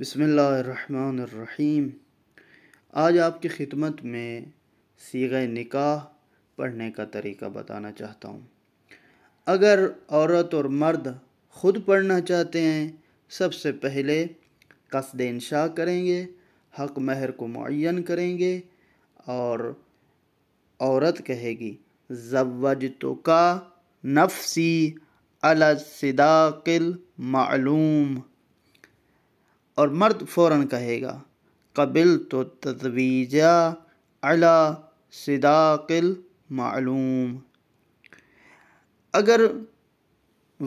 बसमीम आज आपकी खिदमत में सीग निकाह पढ़ने का तरीका बताना चाहता हूँ अगर औरत और मर्द ख़ुद पढ़ना चाहते हैं सबसे पहले कसद इनशा करेंगे हक महर को मुन करेंगे और औरत कहेगी जवज तो का नफसी अलसदाक़िल मालूम और मर्द फ़ौर कहेगा कबिल तो तजवीज़ा अला सिदाकिल मालूम अगर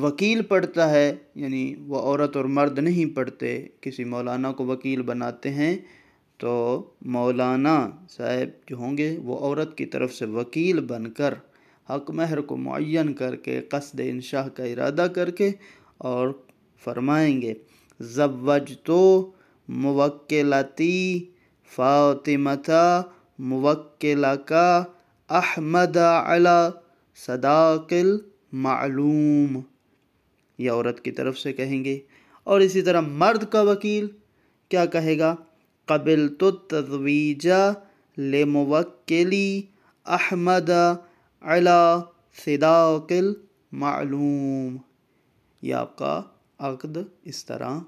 वकील पढ़ता है यानी वह औरत और मर्द नहीं पढ़ते किसी मौलाना को वकील बनाते हैं तो मौलाना साहब जो होंगे वो औरत की तरफ से वकील बनकर हक महर को मुन करके कसद शाह का इरादा करके और फरमाएंगे जवजतो मुवक्लती फ़ातिमता मुवक्लका अहमद अला सदाकिल मालूम यह औरत की तरफ से कहेंगे और इसी तरह मर्द का वकील क्या कहेगा कबिल तो तजवीजा ले मुवक्ली अहमद अला सदाकिल मालूम यह आपका अग्द इस तरह